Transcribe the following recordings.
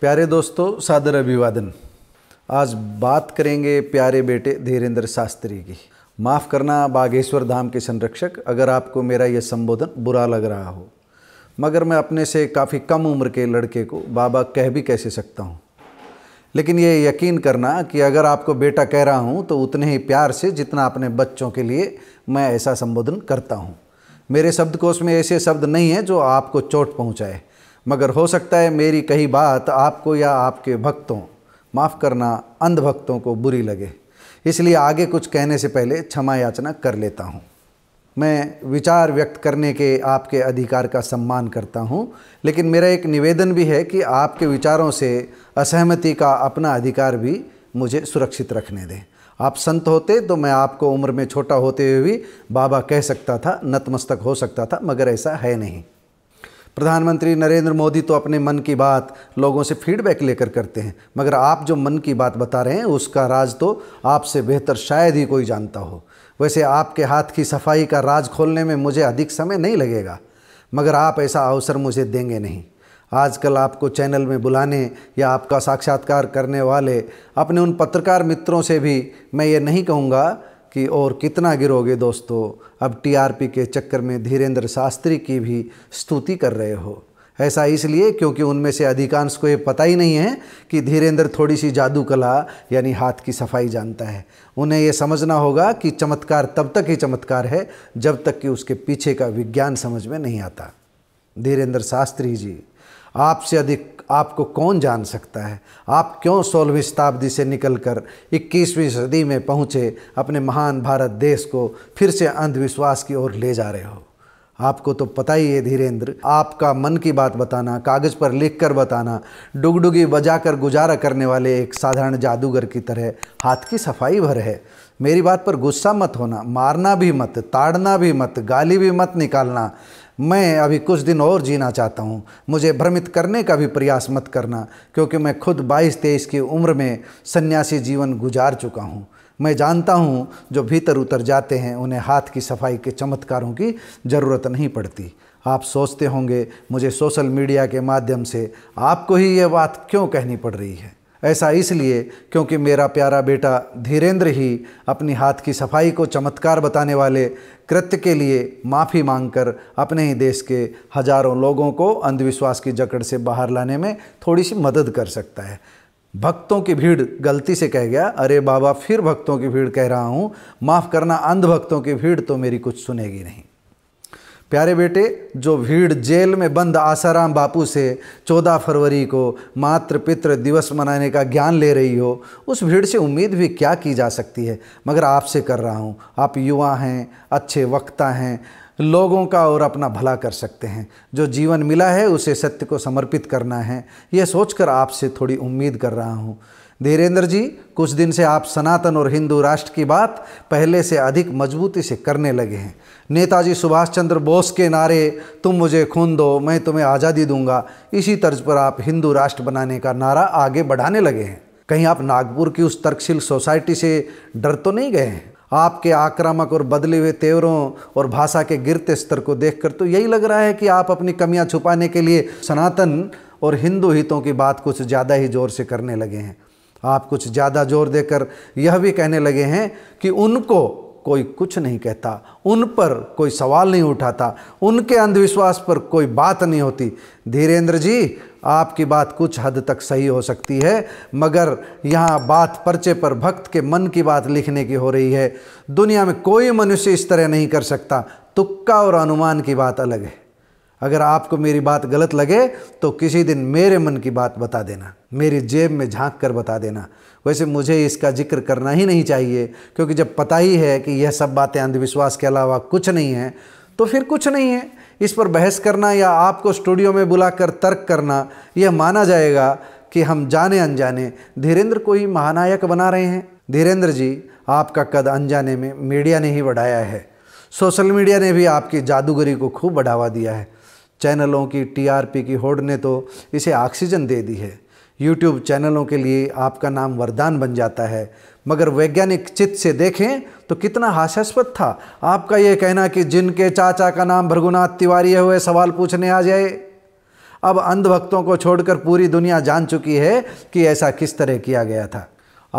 प्यारे दोस्तों सादर अभिवादन आज बात करेंगे प्यारे बेटे धीरेन्द्र शास्त्री की माफ़ करना बागेश्वर धाम के संरक्षक अगर आपको मेरा यह संबोधन बुरा लग रहा हो मगर मैं अपने से काफ़ी कम उम्र के लड़के को बाबा कह भी कैसे सकता हूँ लेकिन ये यकीन करना कि अगर आपको बेटा कह रहा हूँ तो उतने ही प्यार से जितना अपने बच्चों के लिए मैं ऐसा संबोधन करता हूँ मेरे शब्दकोश में ऐसे शब्द नहीं हैं जो आपको चोट पहुंचाए मगर हो सकता है मेरी कही बात आपको या आपके भक्तों माफ़ करना अंधभक्तों को बुरी लगे इसलिए आगे कुछ कहने से पहले क्षमा याचना कर लेता हूँ मैं विचार व्यक्त करने के आपके अधिकार का सम्मान करता हूँ लेकिन मेरा एक निवेदन भी है कि आपके विचारों से असहमति का अपना अधिकार भी मुझे सुरक्षित रखने दें आप संत होते तो मैं आपको उम्र में छोटा होते हुए भी बाबा कह सकता था नतमस्तक हो सकता था मगर ऐसा है नहीं प्रधानमंत्री नरेंद्र मोदी तो अपने मन की बात लोगों से फीडबैक लेकर करते हैं मगर आप जो मन की बात बता रहे हैं उसका राज तो आपसे बेहतर शायद ही कोई जानता हो वैसे आपके हाथ की सफाई का राज खोलने में मुझे अधिक समय नहीं लगेगा मगर आप ऐसा अवसर मुझे देंगे नहीं आजकल आपको चैनल में बुलाने या आपका साक्षात्कार करने वाले अपने उन पत्रकार मित्रों से भी मैं ये नहीं कहूँगा कि और कितना गिरोगे दोस्तों अब टीआरपी के चक्कर में धीरेन्द्र शास्त्री की भी स्तुति कर रहे हो ऐसा इसलिए क्योंकि उनमें से अधिकांश को ये पता ही नहीं है कि धीरेन्द्र थोड़ी सी जादू कला यानी हाथ की सफाई जानता है उन्हें ये समझना होगा कि चमत्कार तब तक ही चमत्कार है जब तक कि उसके पीछे का विज्ञान समझ में नहीं आता धीरेन्द्र शास्त्री जी आपसे अधिक आपको कौन जान सकता है आप क्यों सोलहवीं शताब्दी से निकलकर 21वीं सदी में पहुँचे अपने महान भारत देश को फिर से अंधविश्वास की ओर ले जा रहे हो आपको तो पता ही है धीरेन्द्र आपका मन की बात बताना कागज़ पर लिख कर बताना डुगडुगी बजाकर गुजारा करने वाले एक साधारण जादूगर की तरह हाथ की सफाई भर है मेरी बात पर गुस्सा मत होना मारना भी मत ताड़ना भी मत गाली भी मत निकालना मैं अभी कुछ दिन और जीना चाहता हूँ मुझे भ्रमित करने का भी प्रयास मत करना क्योंकि मैं खुद बाईस तेईस की उम्र में सन्यासी जीवन गुजार चुका हूँ मैं जानता हूँ जो भीतर उतर जाते हैं उन्हें हाथ की सफाई के चमत्कारों की ज़रूरत नहीं पड़ती आप सोचते होंगे मुझे सोशल मीडिया के माध्यम से आपको ही ये बात क्यों कहनी पड़ रही है ऐसा इसलिए क्योंकि मेरा प्यारा बेटा धीरेंद्र ही अपनी हाथ की सफाई को चमत्कार बताने वाले कृत्य के लिए माफ़ी मांगकर अपने ही देश के हजारों लोगों को अंधविश्वास की जकड़ से बाहर लाने में थोड़ी सी मदद कर सकता है भक्तों की भीड़ गलती से कह गया अरे बाबा फिर भक्तों की भीड़ कह रहा हूँ माफ़ करना अंधभक्तों की भीड़ तो मेरी कुछ सुनेगी नहीं प्यारे बेटे जो भीड़ जेल में बंद आसाराम बापू से 14 फरवरी को मातृ पितृ दिवस मनाने का ज्ञान ले रही हो उस भीड़ से उम्मीद भी क्या की जा सकती है मगर आपसे कर रहा हूँ आप युवा हैं अच्छे वक्ता हैं लोगों का और अपना भला कर सकते हैं जो जीवन मिला है उसे सत्य को समर्पित करना है यह सोचकर आपसे थोड़ी उम्मीद कर रहा हूँ धीरेंद्र जी कुछ दिन से आप सनातन और हिंदू राष्ट्र की बात पहले से अधिक मजबूती से करने लगे हैं नेताजी सुभाष चंद्र बोस के नारे तुम मुझे खून दो मैं तुम्हें आज़ादी दूंगा इसी तर्ज पर आप हिंदू राष्ट्र बनाने का नारा आगे बढ़ाने लगे हैं कहीं आप नागपुर की उस तर्कशील सोसाइटी से डर तो नहीं गए हैं आपके आक्रामक और बदले हुए तेवरों और भाषा के गिरते स्तर को देखकर तो यही लग रहा है कि आप अपनी कमियां छुपाने के लिए सनातन और हिंदू हितों की बात कुछ ज़्यादा ही जोर से करने लगे हैं आप कुछ ज़्यादा जोर देकर यह भी कहने लगे हैं कि उनको कोई कुछ नहीं कहता उन पर कोई सवाल नहीं उठाता उनके अंधविश्वास पर कोई बात नहीं होती धीरेंद्र जी आपकी बात कुछ हद तक सही हो सकती है मगर यहाँ बात पर्चे पर भक्त के मन की बात लिखने की हो रही है दुनिया में कोई मनुष्य इस तरह नहीं कर सकता तुक्का और अनुमान की बात अलग है अगर आपको मेरी बात गलत लगे तो किसी दिन मेरे मन की बात बता देना मेरी जेब में झांक कर बता देना वैसे मुझे इसका जिक्र करना ही नहीं चाहिए क्योंकि जब पता ही है कि यह सब बातें अंधविश्वास के अलावा कुछ नहीं है तो फिर कुछ नहीं है इस पर बहस करना या आपको स्टूडियो में बुलाकर तर्क करना यह माना जाएगा कि हम जाने अनजाने धीरेन्द्र को ही महानायक बना रहे हैं धीरेन्द्र जी आपका कद अनजाने में मीडिया ने ही बढ़ाया है सोशल मीडिया ने भी आपकी जादूगरी को खूब बढ़ावा दिया है चैनलों की टीआरपी की होड़ ने तो इसे ऑक्सीजन दे दी है यूट्यूब चैनलों के लिए आपका नाम वरदान बन जाता है मगर वैज्ञानिक चित्त से देखें तो कितना हास्यास्पद था आपका यह कहना कि जिनके चाचा का नाम भृगुनाथ तिवारी है वह सवाल पूछने आ जाए अब अंधभक्तों को छोड़कर पूरी दुनिया जान चुकी है कि ऐसा किस तरह किया गया था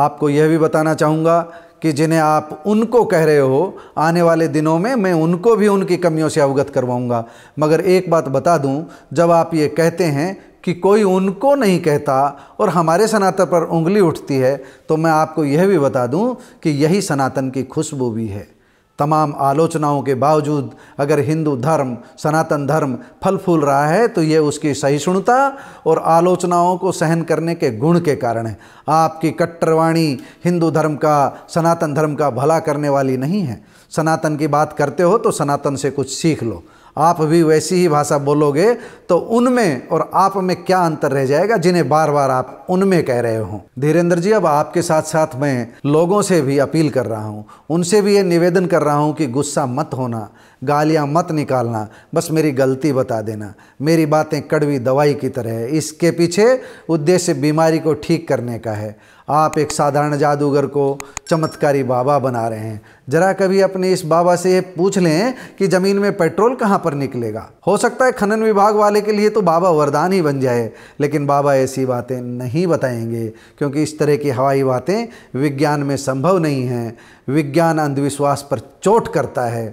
आपको यह भी बताना चाहूँगा कि जिन्हें आप उनको कह रहे हो आने वाले दिनों में मैं उनको भी उनकी कमियों से अवगत करवाऊंगा मगर एक बात बता दूं जब आप ये कहते हैं कि कोई उनको नहीं कहता और हमारे सनातन पर उंगली उठती है तो मैं आपको यह भी बता दूं कि यही सनातन की खुशबू भी है तमाम आलोचनाओं के बावजूद अगर हिंदू धर्म सनातन धर्म फल फूल रहा है तो ये उसकी सहिष्णुता और आलोचनाओं को सहन करने के गुण के कारण है आपकी कट्टरवाणी हिंदू धर्म का सनातन धर्म का भला करने वाली नहीं है सनातन की बात करते हो तो सनातन से कुछ सीख लो आप भी वैसी ही भाषा बोलोगे तो उनमें और आप में क्या अंतर रह जाएगा जिन्हें बार बार आप उनमें कह रहे हो धीरेन्द्र जी अब आपके साथ साथ मैं लोगों से भी अपील कर रहा हूँ उनसे भी ये निवेदन कर रहा हूँ कि गुस्सा मत होना गालियाँ मत निकालना बस मेरी गलती बता देना मेरी बातें कड़वी दवाई की तरह है इसके पीछे उद्देश्य बीमारी को ठीक करने का है आप एक साधारण जादूगर को चमत्कारी बाबा बना रहे हैं ज़रा कभी अपने इस बाबा से पूछ लें कि ज़मीन में पेट्रोल कहाँ पर निकलेगा हो सकता है खनन विभाग वाले के लिए तो बाबा वरदान ही बन जाए लेकिन बाबा ऐसी बातें नहीं बताएंगे क्योंकि इस तरह की हवाई बातें विज्ञान में संभव नहीं हैं विज्ञान अंधविश्वास पर चोट करता है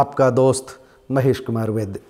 आपका दोस्त महेश कुमार वैद्य